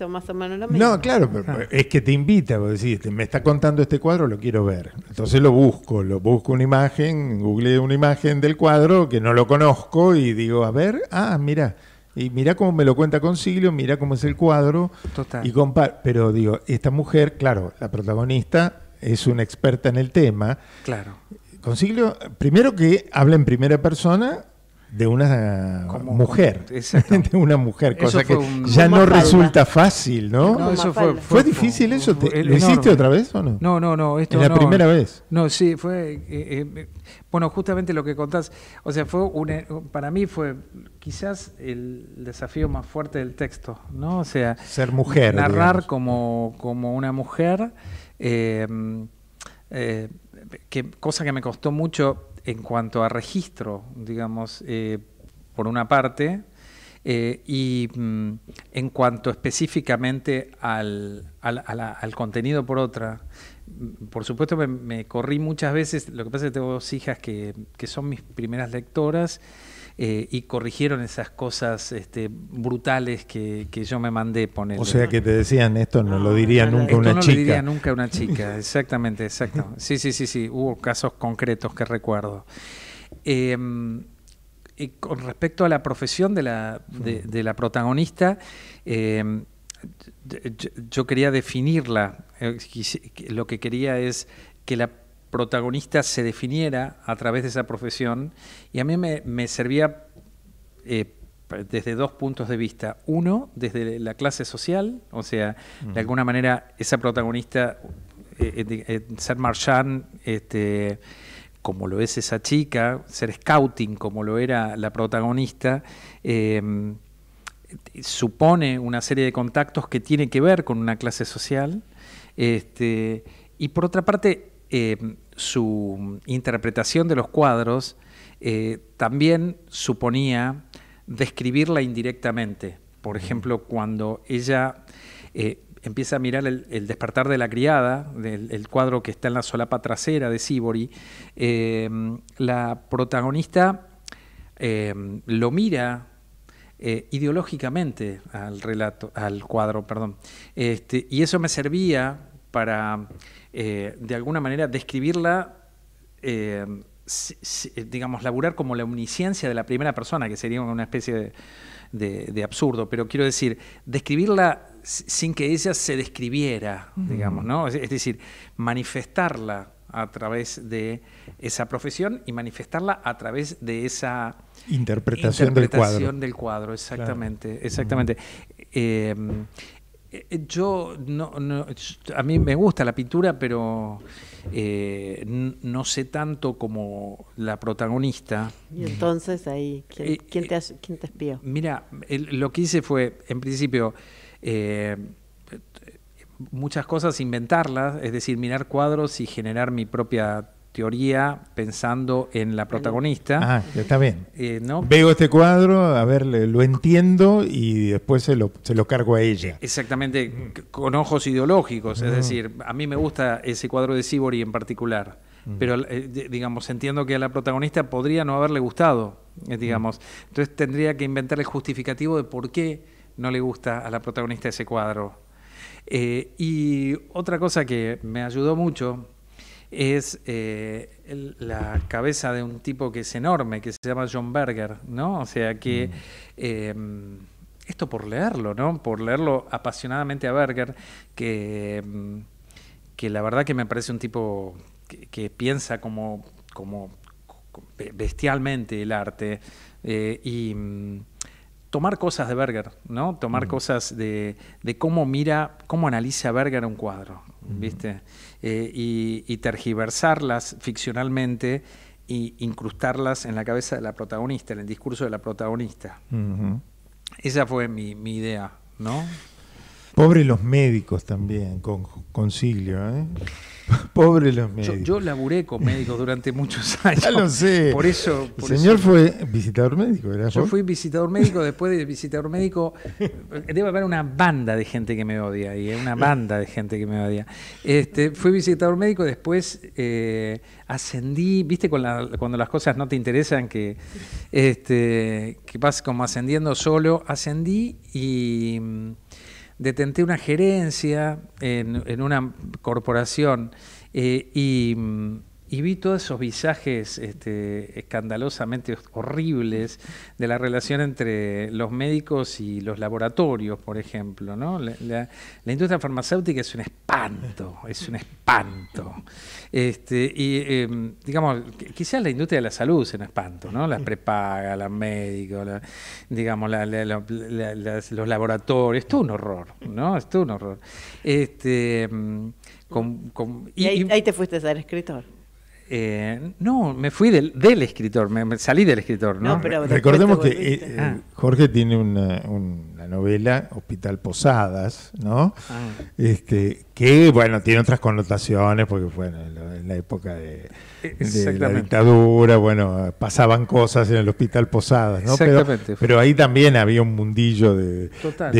Speaker 3: más o menos No, claro, ah. es
Speaker 2: que te invita, vos decís, me está contando este cuadro, lo quiero ver. Entonces lo busco, lo busco una imagen, googleé una imagen del cuadro que no lo conozco y digo, a ver, ah, mira, y mira cómo me lo cuenta Concilio, mira cómo es el cuadro. Total. Y compar pero digo, esta mujer, claro, la protagonista es una experta en el tema. Claro. Concilio, primero que habla en primera persona (laughs) de una mujer, de una mujer, cosa que ya no resulta fácil, ¿no? eso fue, difícil eso? ¿Lo hiciste otra vez o no? No, no, no. Esto la primera vez?
Speaker 1: No, sí, fue... Eh, eh, bueno, justamente lo que contás, o sea, fue para mí fue quizás el desafío más fuerte del texto, ¿no? O sea... Ser mujer. Narrar como, como una mujer, eh, cosa que me costó mucho en cuanto a registro, digamos, eh, por una parte, eh, y mm, en cuanto específicamente al, contenido por otra. Mm, por supuesto me, corrí muchas veces, lo que pasa es que tengo dos hijas que, que son mis primeras lectoras eh, y corrigieron esas cosas este, brutales que, yo me mandé poner. O sea que
Speaker 2: te decían, esto no, lo ah, diría nunca una chica. No lo diría
Speaker 1: nunca una (laughs) chica, exactamente, exacto. Sí, sí, sí, sí, hubo casos concretos que recuerdo. Em, con respecto a la profesión de la, de, mm. la protagonista, em, yo, quería definirla. Eh, lo que quería es que la protagonista se definiera a través de esa profesión y a mí me, servía eh, desde dos puntos de vista. Uno, desde la clase social, o sea, de alguna manera esa protagonista, eh, eh, ser Marchand, este, como lo es esa chica, ser scouting como lo era la protagonista, em, supone una serie de contactos que tiene que ver con una clase social. Este, y por otra parte, em, su interpretación de los cuadros eh, también suponía describirla indirectamente. Por ejemplo, cuando ella eh, empieza a mirar el, despertar de la criada, del, el cuadro que está en la solapa trasera de Sibori, eh, la protagonista lo mira ideológicamente al relato, al cuadro, perdón. Este, y eso me servía para eh, de alguna manera describirla, eh, eh, digamos, laburar como la omnisciencia de la primera persona, que sería una especie de, absurdo, pero quiero decir, describirla sin que ella se describiera, digamos, ¿no? Es, decir, manifestarla a través de esa profesión y manifestarla a través de esa interpretación, del cuadro. Del cuadro exactamente, exactamente. Eh, yo no, a mí me gusta la pintura, pero eh, no sé tanto como la protagonista.
Speaker 3: Y entonces ahí, ¿quién, eh, te, quién espió?
Speaker 1: Mira, lo que hice fue, en principio, muchas cosas inventarlas, es decir, mirar cuadros y generar mi propia teoría pensando en la protagonista. Ah, está bien. Eh, ¿no? Veo
Speaker 2: este cuadro, a ver, lo entiendo y después se lo, cargo a ella.
Speaker 1: Exactamente, con ojos ideológicos. Es decir, a mí me gusta ese cuadro de Sibori en particular, pero eh, digamos, entiendo que a la protagonista podría no haberle gustado, eh, digamos. Entonces tendría que inventar el justificativo de por qué no le gusta a la protagonista ese cuadro. y otra cosa que me ayudó mucho es eh, la cabeza de un tipo que es enorme, que se llama John Berger, ¿no? O sea que... Mm. Em, esto por leerlo, ¿no? Por leerlo apasionadamente a Berger, que, em, la verdad que me parece un tipo que, piensa como, bestialmente el arte eh, y mm, tomar cosas de Berger, ¿no? Tomar mm. cosas de, de, cómo mira, cómo analiza Berger un cuadro. ¿viste? Eh, y, tergiversarlas ficcionalmente e incrustarlas en la cabeza de la protagonista, en el discurso de la protagonista. Esa fue mi, idea, ¿no?
Speaker 2: Pobre los médicos también, con, con ¿eh? (laughs) Pobre los médicos. Yo,
Speaker 1: laburé con médicos durante muchos (laughs) años. Ya lo sé. Por eso. el señor fue
Speaker 2: visitador médico, ¿verdad? Yo fui
Speaker 1: visitador médico. Después de visitador médico, eh, debe haber una banda de gente que me odia y eh, una banda de gente que me odia. Este, fui visitador médico, después eh, ascendí, viste, cuando las cosas no te interesan, que, este, que vas como ascendiendo solo. Ascendí y mm, detenté una gerencia en, una corporación eh, y mm, y vi todos esos visajes este, escandalosamente horribles de la relación entre los médicos y los laboratorios, por ejemplo. ¿no? La, industria farmacéutica es un espanto, es un espanto. Este, y, em, digamos, quizás la industria de la salud es un espanto, ¿no? Las prepagas, los médicos, digamos, los laboratorios, es todo un horror, ¿no? Es un horror. Este, em, y, ahí
Speaker 3: te fuiste a ser escritor.
Speaker 1: Eh, no, me fui del, escritor, me, salí del escritor. Recordemos que eh, ah. eh, Jorge tiene
Speaker 2: una, novela, Hospital Posadas, ¿no? Ah. Este, que, bueno, tiene otras connotaciones, porque, bueno, en la época de, la dictadura, bueno, pasaban cosas en el Hospital Posadas, Pero, ahí también había un mundillo de,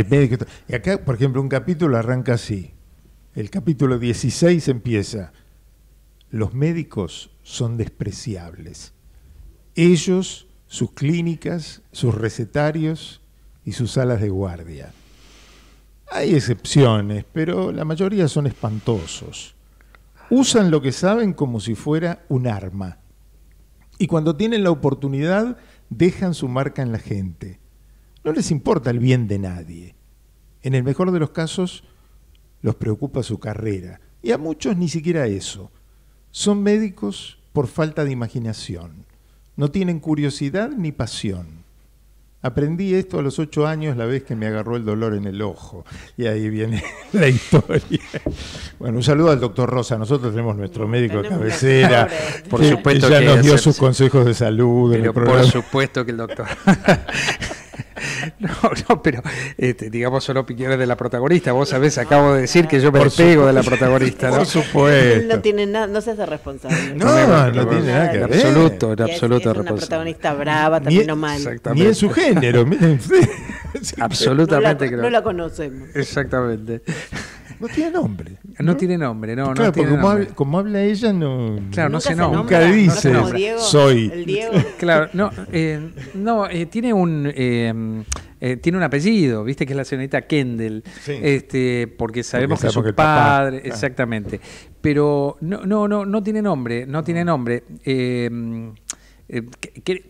Speaker 2: médicos. Y acá, por ejemplo, un capítulo arranca así. El capítulo 16 empieza los médicos son despreciables. Ellos, sus clínicas, sus recetarios y sus salas de guardia. Hay excepciones, pero la mayoría son espantosos. Usan lo que saben como si fuera un arma. Y cuando tienen la oportunidad, dejan su marca en la gente. No les importa el bien de nadie. En el mejor de los casos, los preocupa su carrera. Y a muchos ni siquiera eso. Son médicos por falta de imaginación. No tienen curiosidad ni pasión. Aprendí esto a los ocho años, la vez que me agarró el dolor en el ojo. Y ahí viene (laughs) la historia. Bueno, un saludo al doctor Rosa. Nosotros tenemos nuestro médico de cabecera. Por supuesto que, nos dio sus consejos de salud. por supuesto
Speaker 1: que el doctor. (laughs) (laughs) No, no, pero este, digamos son opiniones de la protagonista. Vos sabés, acabo de decir que yo me pego de la protagonista. ¿no? Por supuesto.
Speaker 3: No tiene nada, no se hace responsable. No,
Speaker 1: no, tiene nada que ver. absoluto, en absoluto es, una
Speaker 3: protagonista brava, también
Speaker 1: ni, Ni en su género.
Speaker 3: (laughs) Absolutamente. creo no la conocemos.
Speaker 1: Exactamente.
Speaker 3: No tiene nombre.
Speaker 1: No, tiene nombre, no. no tiene
Speaker 2: como, Habla, ella, no. Claro, no se nombra. Nunca dice, soy.
Speaker 1: (laughs) Claro, no, eh, no eh, tiene un. Em, eh, tiene un apellido, viste que es la señorita Kendall, este, porque sabemos que su padre, exactamente. Pero no, no, no, no tiene nombre, no tiene mm. nombre. Em,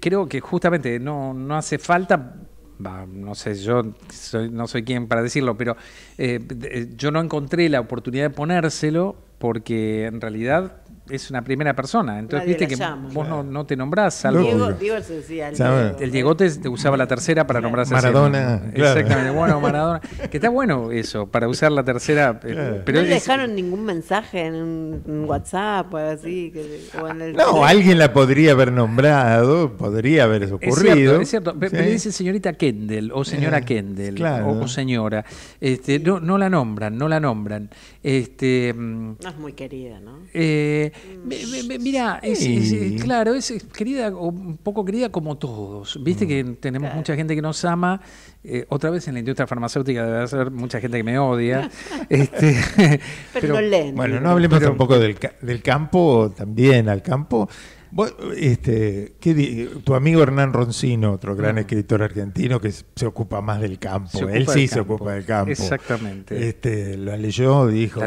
Speaker 1: creo que justamente no, no hace falta no sé, yo no soy quien para decirlo, pero eh, eh, yo no encontré la oportunidad de ponérselo porque en realidad es una primera persona. Entonces, viste que vos no, te nombrás, salvo. Diego,
Speaker 3: el,
Speaker 1: Diego. te usaba la tercera para nombrarse Maradona. Exactamente, bueno, Maradona. Que está bueno eso, para usar la tercera. Eh, pero no le
Speaker 3: dejaron ningún mensaje en un WhatsApp o así. No, alguien
Speaker 1: la
Speaker 2: podría haber nombrado, podría haber ocurrido. Es cierto, es cierto. dice
Speaker 1: señorita Kendall o señora eh, Kendall o, señora. Este, no, no la nombran, no la nombran. Este, mm,
Speaker 3: no es muy querida, ¿no? Eh, Mira, claro,
Speaker 1: es querida o poco querida como todos. Viste mm. que tenemos mucha gente que nos ama. Eh, otra vez en la industria farmacéutica debe ser mucha gente que me odia. (laughs) Este, pero, no Bueno, no hablemos tampoco del, del campo,
Speaker 2: también al campo. Este, tu amigo Hernán Roncino, otro gran escritor argentino que se ocupa
Speaker 1: más del campo. Él sí se ocupa del campo. Exactamente.
Speaker 2: Este, leyó, dijo.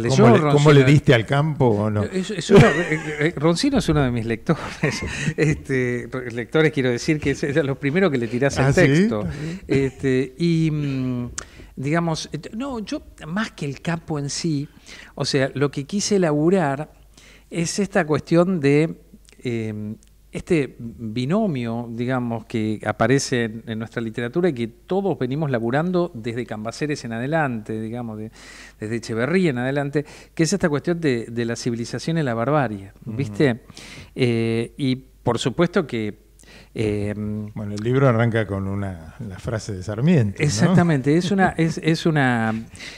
Speaker 2: ¿cómo, le, diste al campo o no? Eh, eh,
Speaker 1: eh, Roncino es uno de mis lectores. (laughs) Este, lectores, quiero decir que es, lo primero que le tirás el ah, texto. Este, y mm, digamos, no, yo más que el campo en sí, o sea, lo que quise elaborar es esta cuestión de Em, este binomio, digamos, que aparece en, nuestra literatura y que todos venimos laburando desde Cambaceres en adelante, digamos, desde Echeverría en adelante, que es esta cuestión de, la civilización y la barbarie, ¿viste? Eh, y por supuesto que Em,
Speaker 2: bueno, el libro arranca con una la frase de Sarmiento.
Speaker 1: Exactamente, es una es, una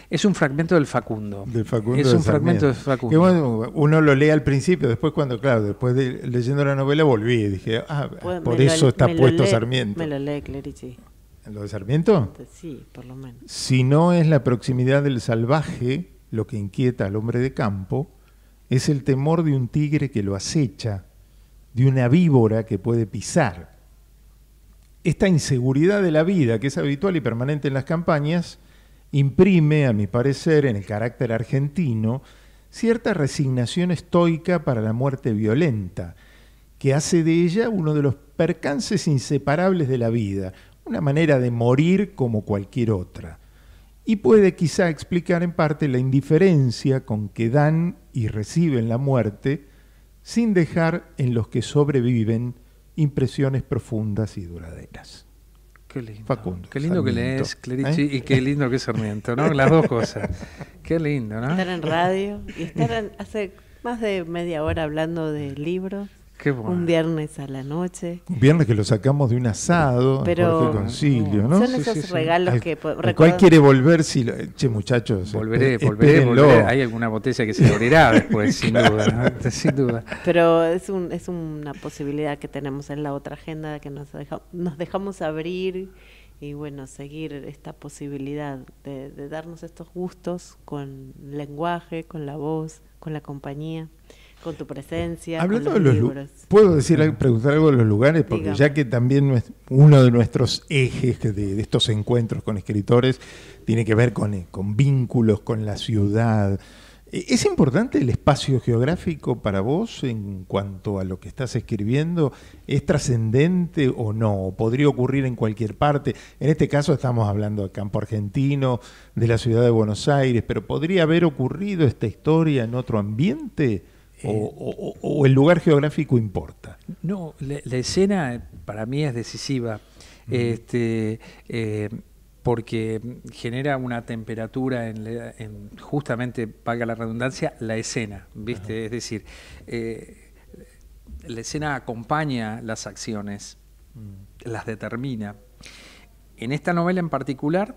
Speaker 1: es un fragmento del Facundo. es un fragmento Facundo.
Speaker 2: uno lo lee al principio, después cuando claro, después leyendo la novela volví y dije, ah, por eso está puesto Sarmiento. Me
Speaker 3: lo ¿Lo de Sarmiento? Sí, por lo menos.
Speaker 2: Si no es la proximidad del salvaje lo que inquieta al hombre de campo, es el temor de un tigre que lo acecha de una víbora que puede pisar. Esta inseguridad de la vida, que es habitual y permanente en las campañas, imprime, a mi parecer, en el carácter argentino, cierta resignación estoica para la muerte violenta, que hace de ella uno de los percances inseparables de la vida, una manera de morir como cualquier otra. Y puede quizá explicar en parte la indiferencia con que dan y reciben la muerte, sin dejar en los que sobreviven impresiones profundas y duraderas. Qué lindo. que
Speaker 1: lees, Clerici, ¿eh? y qué lindo que es Sarmiento, ¿no? Las dos cosas. Qué lindo, ¿no? Estar en
Speaker 3: radio y estar hace más de media hora hablando de libros. Un viernes a la noche.
Speaker 2: Un viernes que lo sacamos de un asado, Pero, Concilio, Son esos regalos que pues, recuerdo. quiere volver si che, muchachos. Volveré, eh, volveré, volveré, Hay
Speaker 1: alguna botella que se abrirá después, (laughs) este, sin duda,
Speaker 3: Pero es una posibilidad que tenemos en la otra agenda que nos dejamos abrir y bueno, seguir esta posibilidad de darnos estos gustos con lenguaje, con la voz, con la compañía. Con tu presencia. Puedo decir,
Speaker 2: preguntar algo de los lugares, porque ya que también uno de nuestros ejes de, estos encuentros con escritores tiene que ver con, eh, con vínculos con la ciudad. E, ¿Es importante el espacio geográfico para vos en cuanto a lo que estás escribiendo? ¿Es trascendente o no? ¿Podría ocurrir en cualquier parte? En este caso estamos hablando del campo argentino, de la ciudad de Buenos Aires, pero ¿podría haber ocurrido esta
Speaker 1: historia en otro ambiente? Eh, o, el lugar
Speaker 2: geográfico importa?
Speaker 1: No, la, escena eh, para mí es decisiva, este, eh, porque genera una temperatura, en, justamente, paga la redundancia, la escena, ¿viste? Es decir, la escena acompaña las acciones, mm. las determina. En esta novela en particular,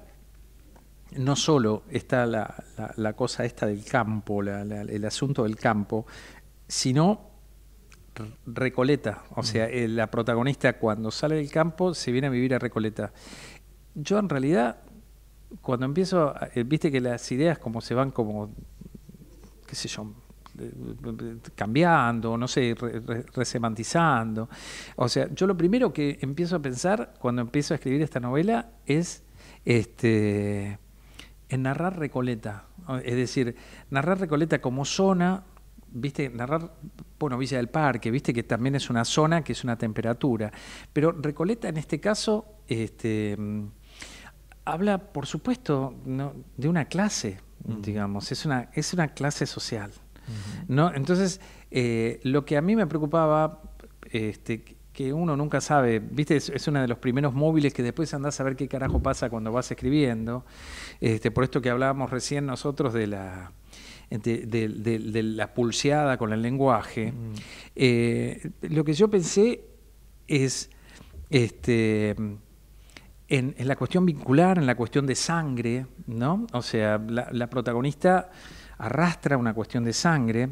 Speaker 1: no solo está la, cosa esta del campo, el asunto del campo, sino Recoleta. O sea, eh, la protagonista cuando sale del campo se viene a vivir a Recoleta. Yo en realidad, cuando empiezo, eh, viste que las ideas como se van como, qué sé yo, eh, cambiando, no sé, resemantizando. o sea, yo lo primero que empiezo a pensar cuando empiezo a escribir esta novela es este en narrar Recoleta. Es decir, narrar Recoleta como zona, viste, narrar, bueno, Villa del Parque, viste que también es una zona que es una temperatura. Pero Recoleta en este caso este, habla, por supuesto, de una clase, digamos, es una, es una clase social. ¿no? Entonces, eh, lo que a mí me preocupaba, este, que uno nunca sabe, viste, es, uno de los primeros móviles que después andás a ver qué carajo pasa cuando vas escribiendo. Este, por esto que hablábamos recién nosotros de la, de, la pulseada con el lenguaje. Mm. Eh, lo que yo pensé es este, en, la cuestión vincular, en la cuestión de sangre, ¿no? O sea, la protagonista arrastra una cuestión de sangre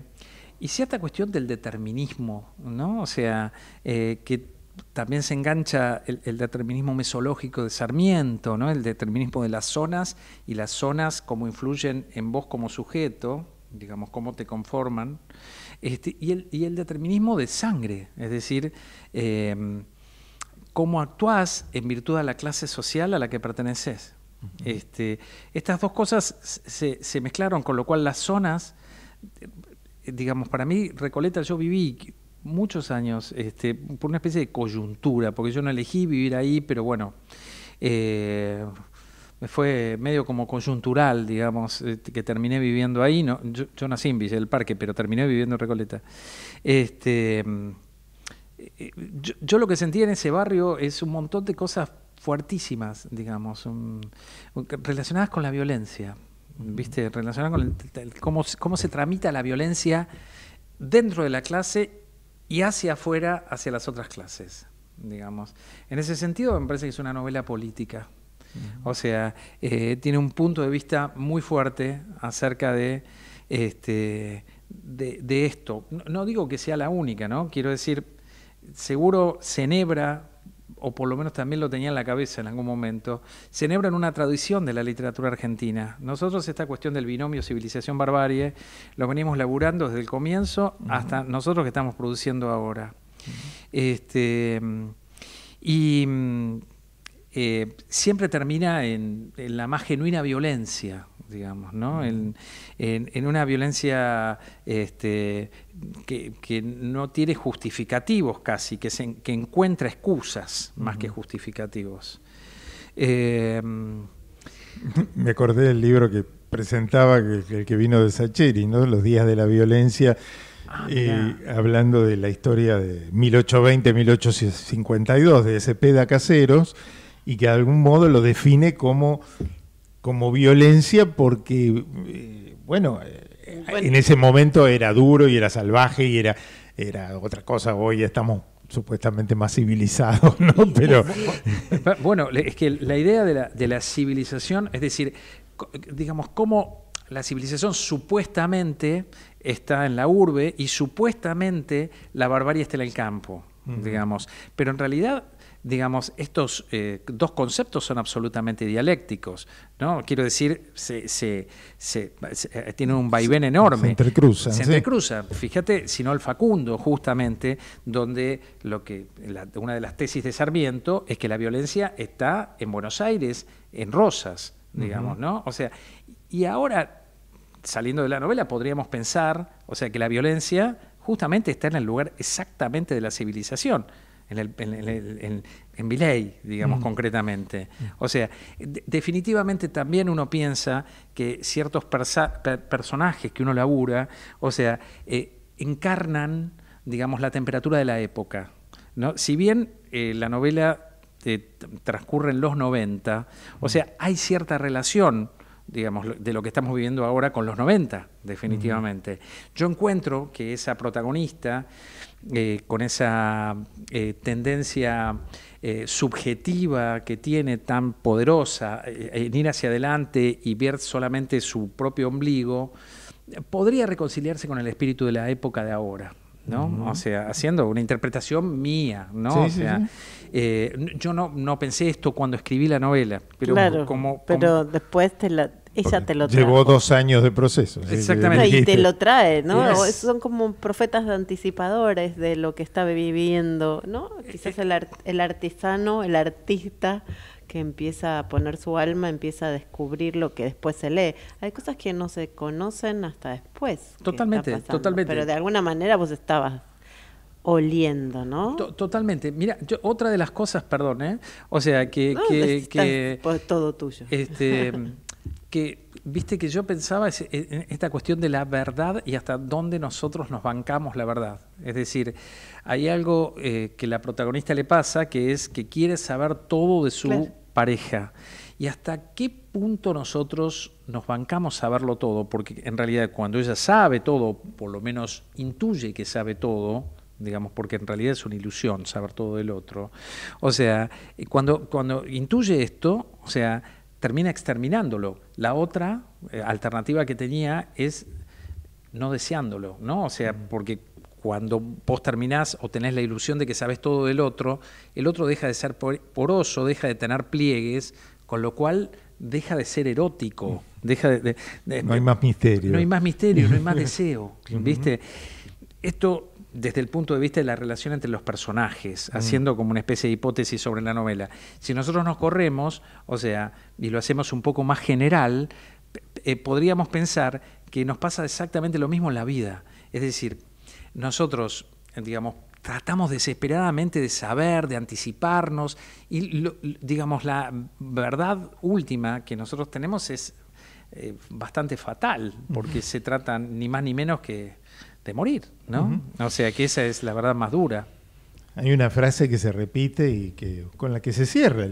Speaker 1: y cierta cuestión del determinismo, ¿no? O sea, eh, que también se engancha el, determinismo mesológico de Sarmiento, ¿no? El determinismo de las zonas y las zonas cómo influyen en vos como sujeto, digamos, cómo te conforman, este, y, el, y, el, determinismo de sangre, es decir, em, cómo actuás en virtud de la clase social a la que perteneces. este, estas dos cosas se, mezclaron, con lo cual las zonas digamos, para mí, Recoleta, yo viví muchos años este, por una especie de coyuntura, porque yo no elegí vivir ahí, pero bueno, eh, me fue medio como coyuntural, digamos, este, que terminé viviendo ahí. yo, nací en Villa del Parque, pero terminé viviendo en Recoleta. Este, eh, yo, lo que sentí en ese barrio es un montón de cosas fuertísimas, digamos, relacionadas con la violencia. ¿viste? relacionado con cómo, se tramita la violencia dentro de la clase y hacia afuera, hacia las otras clases, digamos. En ese sentido, me parece que es una novela política. O sea, eh, tiene un punto de vista muy fuerte acerca de, este, de, esto. No, no, digo que sea la única, ¿no? Quiero decir, seguro Cenebra o por lo menos también lo tenía en la cabeza en algún momento, celebran una tradición de la literatura argentina. Nosotros esta cuestión del binomio civilización-barbarie lo venimos laburando desde el comienzo hasta nosotros que estamos produciendo ahora. este, y mm, eh, siempre termina en, en la más genuina violencia, ¿no? En, una violencia este, que, no tiene justificativos casi, que, que encuentra excusas más que justificativos. Em,
Speaker 2: Me acordé del libro que presentaba, el que, vino de Sacheri, ¿no? Los días de la violencia. Ah, hablando de la historia de 1820-1852 de ese peda Caseros y que de algún modo lo define como como violencia porque, eh, eh, bueno, en ese momento era duro y era salvaje y era, era otra cosa. Hoy estamos supuestamente más civilizados, ¿no? Pero...
Speaker 1: bueno, es que la idea de la, de la civilización, es decir, digamos, cómo la civilización supuestamente está en la urbe y supuestamente la barbarie está en el campo, digamos. Pero en realidad digamos, estos eh, dos conceptos son absolutamente dialécticos, ¿no? Quiero decir, se, se, se, eh, tienen un vaivén enorme. Se entrecruzan. Se entrecruzan. Fíjate Fíjate, sino el Facundo, justamente, donde lo que una de las tesis de Sarmiento es que la violencia está en Buenos Aires, en Rosas, digamos, ¿no? O sea, y ahora, saliendo de la novela, podríamos pensar, o sea, que la violencia justamente está en el lugar exactamente de la civilización en, el, en, en, digamos mm. concretamente. Mm. O sea, definitivamente también uno piensa que ciertos personajes que uno labura, o sea, eh, encarnan, digamos, la temperatura de la época. ¿no? Si bien eh, la novela eh, transcurre en los 90, o mm. sea, hay cierta relación digamos, de lo que estamos viviendo ahora con los 90, definitivamente. Yo encuentro que esa protagonista, eh, con esa eh, tendencia eh, subjetiva que tiene tan poderosa, en ir hacia adelante y ver solamente su propio ombligo, podría reconciliarse con el espíritu de la época de ahora. ¿no? O sea, haciendo una interpretación mía, ¿no? o sea, yo no, pensé esto cuando escribí la novela, pero como, Pero
Speaker 3: después te la, te lo Llevó dos años de proceso. Exactamente. Y te lo trae, ¿no? Son como profetas anticipadores de lo que estaba viviendo, ¿no? Quizás el, el artesano, el artista que empieza a poner su alma, empieza a descubrir lo que después se lee. Hay cosas que no se conocen hasta después. Totalmente, totalmente. Pero de alguna manera vos estabas oliendo, ¿no?
Speaker 1: totalmente. Mira, otra de las cosas, perdón, ¿eh? O sea, que... que, todo tuyo. Este, (laughs) que, viste, que yo pensaba e, en esta cuestión de la verdad y hasta dónde nosotros nos bancamos la verdad. Es decir, hay algo eh, que la protagonista le pasa, que es que quiere saber todo de su pareja. ¿Y hasta qué punto nosotros nos bancamos saberlo todo? Porque en realidad cuando ella sabe todo, por lo menos intuye que sabe todo, digamos, porque en realidad es una ilusión saber todo del otro. O sea, eh, cuando, cuando intuye esto, o sea, termina exterminándolo. La otra eh, alternativa que tenía es no deseándolo, ¿no? O sea, porque cuando vos terminás o tenés la ilusión de que sabes todo del otro, el otro deja de ser poroso, deja de tener pliegues, con lo cual deja de ser erótico, deja
Speaker 2: no hay más misterio. No hay más misterio, no hay más (laughs)
Speaker 1: deseo, ¿viste? Esto desde el punto de vista de la relación entre los personajes, mm. haciendo como una especie de hipótesis sobre la novela. Si nosotros nos corremos, o sea, y lo hacemos un poco más general, eh, eh, podríamos pensar que nos pasa exactamente lo mismo en la vida. Es decir, nosotros, digamos, tratamos desesperadamente de saber, de anticiparnos, y digamos, la verdad última que nosotros tenemos es eh, bastante fatal, porque se trata ni más ni menos que de morir, ¿no? O sea que esa es la verdad más dura. Hay una
Speaker 2: frase que se repite y que con la que se cierra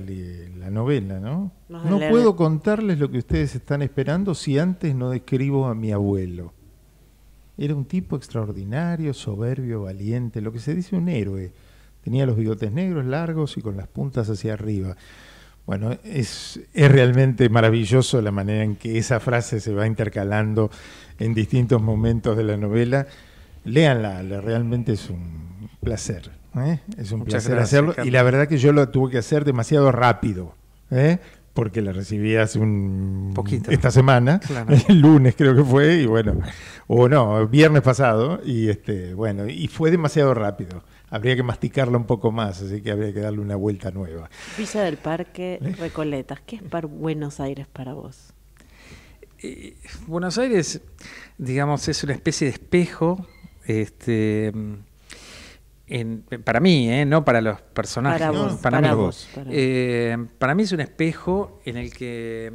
Speaker 2: la novela, ¿no? no puedo contarles lo que ustedes están esperando si antes no describo a mi abuelo. Era un tipo extraordinario, soberbio, valiente, lo que se dice un héroe. Tenía los bigotes negros largos y con las puntas hacia arriba. Bueno, es, es, realmente maravilloso la manera en que esa frase se va intercalando en distintos momentos de la novela. Léanla, realmente es un placer. ¿eh? Es un placer hacerlo. Y la verdad que yo lo tuve que hacer demasiado rápido. ¿eh? porque la recibí hace un poquito esta semana, (laughs) el lunes creo que fue y bueno, o no, viernes pasado y este, bueno, y fue demasiado rápido habría que masticarlo un poco más, así que habría que darle una vuelta nueva.
Speaker 3: Villa del Parque, ¿Eh? Recoletas, ¿qué es para Buenos Aires para vos?
Speaker 1: Eh, Buenos Aires, digamos, es una especie de espejo, este, para mí, ¿eh? no para los personajes, para, vos, para, para mí es un espejo en el que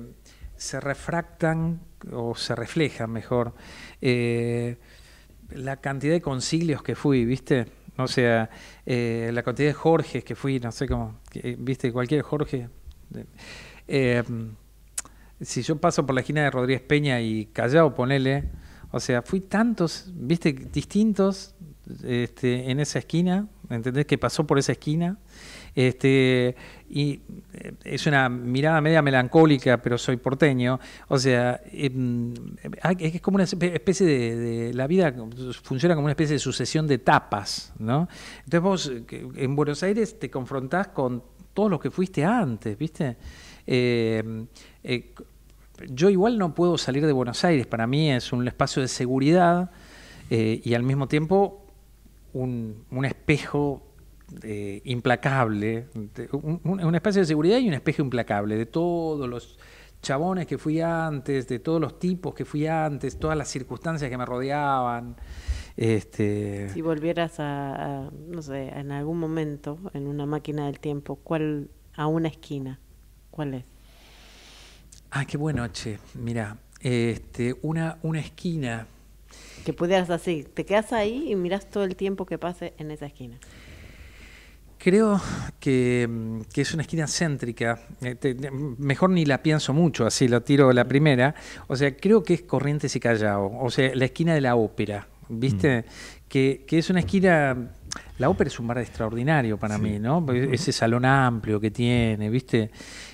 Speaker 1: se refractan o se reflejan mejor la cantidad de concilios que fui, ¿viste? O sea, eh, la cantidad de Jorge que fui, no sé cómo, eh, viste, cualquier Jorge. Eh, si yo paso por la esquina de Rodríguez Peña y Callao, ponele, o sea, fui tantos, viste, distintos este, en esa esquina, ¿entendés? Que pasó por esa esquina este, y eh, es una mirada media melancólica, pero soy porteño. O sea, em, es como una especie de, La vida funciona como una especie de sucesión de etapas, ¿no? Entonces vos en Buenos Aires te confrontás con todos los que fuiste antes, ¿viste? Em, eh, yo igual no puedo salir de Buenos Aires, para mí es un espacio de seguridad eh, y al mismo tiempo un, un espejo eh, implacable, un, espacio de seguridad y un espejo implacable de todos los chabones que fui antes, de todos los tipos que fui antes, todas las circunstancias que me
Speaker 3: rodeaban.
Speaker 1: Este... Si
Speaker 3: volvieras a, no sé, en algún momento, en una máquina del tiempo, ¿cuál, a una esquina, cuál es?
Speaker 1: Ah, qué buena noche, mira, este, una, una esquina.
Speaker 3: Que pudieras así, te quedas ahí y miras todo el tiempo que pase en esa esquina.
Speaker 1: Creo mm, que, es una esquina céntrica. Eh, mejor ni la pienso mucho, así lo tiro la primera. O sea, creo que es Corrientes y Callao. O sea, la esquina de la ópera. ¿Viste? Mm. Que, es una esquina. La ópera es un bar extraordinario para mí, ¿no? Pues, ese salón amplio que tiene, ¿viste?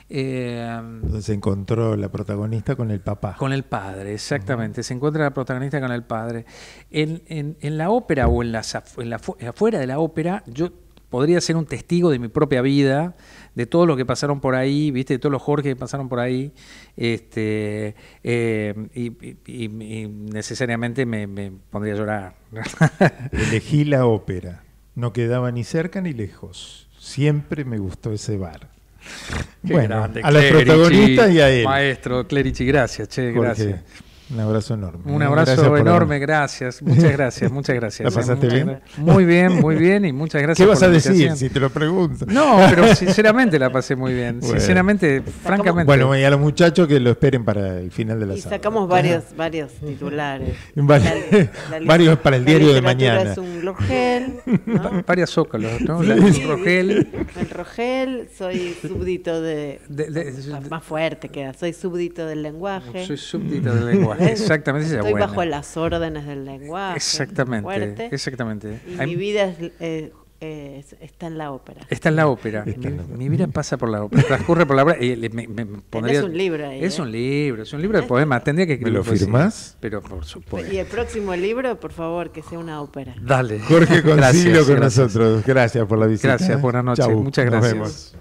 Speaker 1: Eh, se encontró la protagonista con el papá. Con el padre, exactamente. Se encuentra la protagonista con el padre. En, la ópera o en, las afuera de la ópera, yo podría ser un testigo de mi propia vida, de todo lo que pasaron por ahí, ¿viste? de todos los Jorge que pasaron por ahí, este, eh, y, y, necesariamente me, pondría a llorar. (laughs)
Speaker 2: Elegí la ópera, no quedaba ni cerca ni lejos, siempre me gustó ese bar. bueno, a los protagonistas y a él.
Speaker 1: Maestro, Clerici, gracias, che, gracias.
Speaker 2: Un abrazo enorme. Un abrazo enorme,
Speaker 1: gracias. Muchas gracias, (laughs) muchas gracias. ¿La pasaste bien? Muy bien, muy (laughs) bien y muchas gracias. ¿Qué vas a decir si te lo pregunto? No, pero (laughs) sinceramente la pasé muy bien. Sinceramente, francamente. Bueno, y a los
Speaker 2: muchachos que lo esperen para el final de la y Sacamos
Speaker 3: varios, varios titulares. varios para el diario de mañana. Es un Rogel. Varias
Speaker 1: zócalos, El Rogel.
Speaker 3: El Rogel, soy súbdito de, Más fuerte queda, soy súbdito del lenguaje. Soy súbdito del lenguaje. (laughs) Exactamente, Estoy buena. bajo las órdenes del lenguaje. Exactamente, exactamente. mi vida eh, eh, está en la ópera. Está en la ópera. Mi, vida
Speaker 1: pasa por la ópera. Transcurre por la ópera. me, es un libro ahí, Es un ¿eh? libro, es un libro de poemas. Tendría que escribir. ¿Me lo firmás? Pero por supuesto.
Speaker 3: Y el próximo libro, por favor, que sea una ópera. Dale.
Speaker 1: Jorge Concilio con nosotros.
Speaker 2: Gracias por la visita. Gracias, buenas noches. Muchas gracias.